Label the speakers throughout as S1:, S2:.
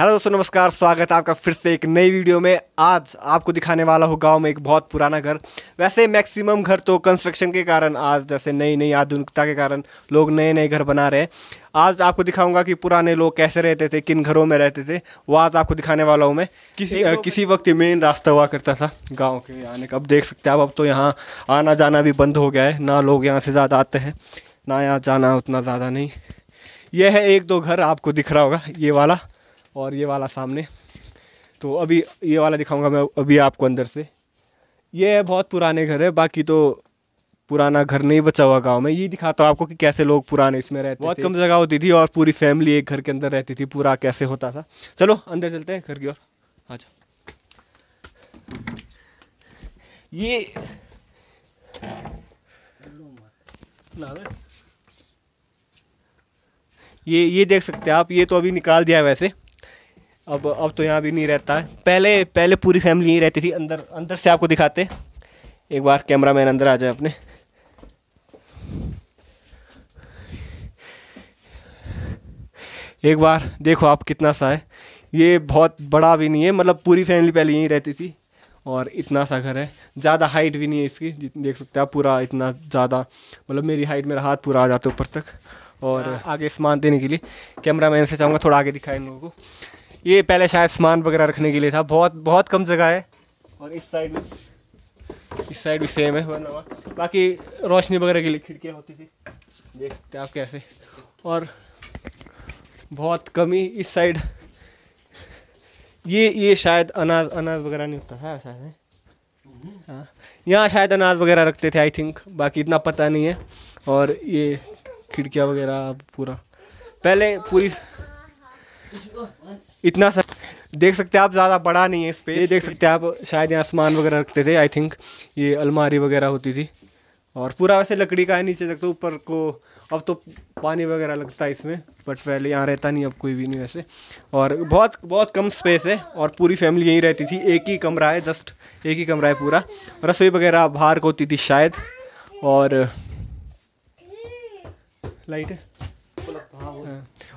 S1: Hello दोस्तों नमस्कार स्वागत है आपका फिर से एक नई वीडियो में आज आपको दिखाने वाला हूँ गांव में एक बहुत पुराना घर वैसे मैक्सिमम घर तो कंस्ट्रक्शन के कारण आज जैसे नई नई आधुनिकता के कारण लोग नए नए घर बना रहे हैं आज आपको दिखाऊंगा कि पुराने लोग कैसे रहते थे किन घरों में रहते थे वो आज आपको दिखाने वाला हूँ मैं किसी आ, किसी वक्त मेन रास्ता हुआ करता था गाँव के आने का अब देख सकते हैं आप अब तो यहाँ आना जाना भी बंद हो गया है ना लोग यहाँ से ज़्यादा आते हैं ना यहाँ जाना उतना ज़्यादा नहीं यह है एक दो घर आपको दिख रहा होगा ये वाला और ये वाला सामने तो अभी ये वाला दिखाऊंगा मैं अभी आपको अंदर से ये है बहुत पुराने घर है बाकी तो पुराना घर नहीं बचा हुआ गांव में ये दिखाता हूँ आपको कि कैसे लोग पुराने इसमें रहते बहुत कम जगह होती थी और पूरी फैमिली एक घर के अंदर रहती थी पूरा कैसे होता था चलो अंदर चलते हैं घर की ओर आ जाओ ये ये ये देख सकते हैं आप ये तो अभी निकाल दिया है वैसे अब अब तो यहाँ भी नहीं रहता है पहले पहले पूरी फैमिली यहीं रहती थी अंदर अंदर से आपको दिखाते एक बार कैमरा मैन अंदर आ जाए अपने एक बार देखो आप कितना सा है ये बहुत बड़ा भी नहीं है मतलब पूरी फैमिली पहले यहीं रहती थी और इतना सा घर है ज़्यादा हाइट भी नहीं है इसकी देख सकते आप पूरा इतना ज़्यादा मतलब मेरी हाइट मेरा हाथ पूरा आ जाता है ऊपर तक और हाँ। आगे सामान देने के लिए कैमरा मैन से चाहूँगा थोड़ा आगे दिखाए इन लोगों को ये पहले शायद सामान वगैरह रखने के लिए था बहुत बहुत कम जगह है और इस साइड में इस साइड भी सेम है बाकी रोशनी वगैरह के लिए खिड़कियाँ होती थी देख सकते आप कैसे और बहुत कमी इस साइड ये ये शायद अनाज अनाज वगैरह नहीं होता था शायद है हाँ यहाँ शायद अनाज वगैरह रखते थे आई थिंक बाकी इतना पता नहीं है और ये खिड़कियाँ वगैरह पूरा पहले पूरी इतना सा देख सकते हैं आप ज़्यादा बड़ा नहीं है स्पेस ये देख सकते हैं आप शायद यहाँ सामान वगैरह रखते थे आई थिंक ये अलमारी वगैरह होती थी और पूरा वैसे लकड़ी का है नीचे तक तो ऊपर को अब तो पानी वगैरह लगता है इसमें बट पहले यहाँ रहता नहीं अब कोई भी नहीं वैसे और बहुत बहुत कम स्पेस है और पूरी फैमिली यहीं रहती थी एक ही कमरा है जस्ट एक ही कमरा है पूरा रसोई वगैरह बाहर को होती थी शायद और लाइट है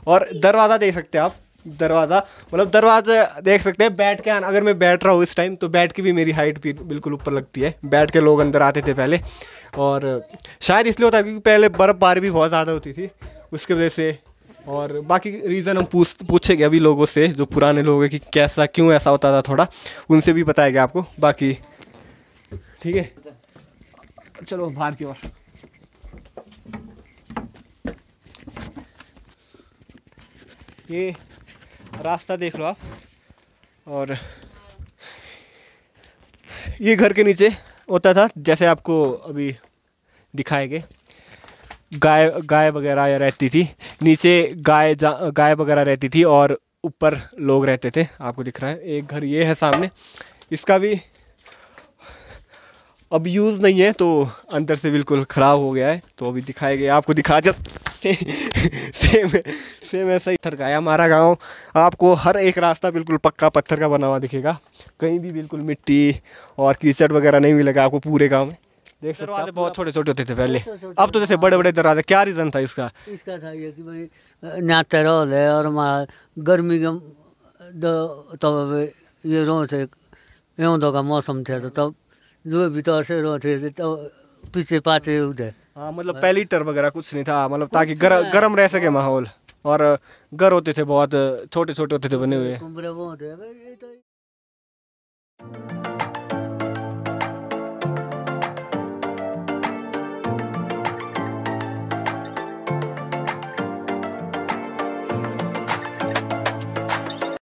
S1: और दरवाज़ा देख सकते हैं आप दरवाज़ा मतलब दरवाज़ा देख सकते हैं बैठ के आना अगर मैं बैठ रहा हूँ इस टाइम तो बैठ के भी मेरी हाइट भी बिल्कुल ऊपर लगती है बैठ के लोग अंदर आते थे पहले और शायद इसलिए होता क्योंकि पहले बर्फ़बारी भी बहुत ज़्यादा होती थी उसकी वजह से और बाकी रीज़न हम पूछ पूछेंगे अभी लोगों से जो पुराने लोग हैं कि कैसा क्यों ऐसा होता था थोड़ा उनसे भी बताएगा आपको बाकी ठीक है चलो बाहर की ओर ये रास्ता देख लो आप और ये घर के नीचे होता था जैसे आपको अभी दिखाएंगे गाय गाय वगैरह रहती थी नीचे गाय गाय वगैरह रहती थी और ऊपर लोग रहते थे आपको दिख रहा है एक घर ये है सामने इसका भी अब यूज़ नहीं है तो अंदर से बिल्कुल ख़राब हो गया है तो अभी दिखाएंगे आपको दिखा जाते सेम सेम ऐसा ही थरकाया का हमारा गांव आपको हर एक रास्ता बिल्कुल पक्का पत्थर का बना हुआ दिखेगा कहीं भी बिल्कुल मिट्टी और कीचड़ वगैरह नहीं मिलेगा आपको पूरे गाँव में देख दरवाजे बहुत छोटे छोटे होते थे पहले अब तो जैसे बड़े बड़े दरवाजे क्या रीज़न था इसका इसका था ये कि भाई ना है और हमारा गर्मी का तो ये रो से यूँ तो का मौसम थे तो तब जो भी तो से रो थे तो पीछे पाचे उधर हाँ मतलब हाँ। पैलीटर वगैरह कुछ नहीं था मतलब ताकि गर्म रह सके माहौल और घर होते थे बहुत छोटे छोटे होते थे बने हुए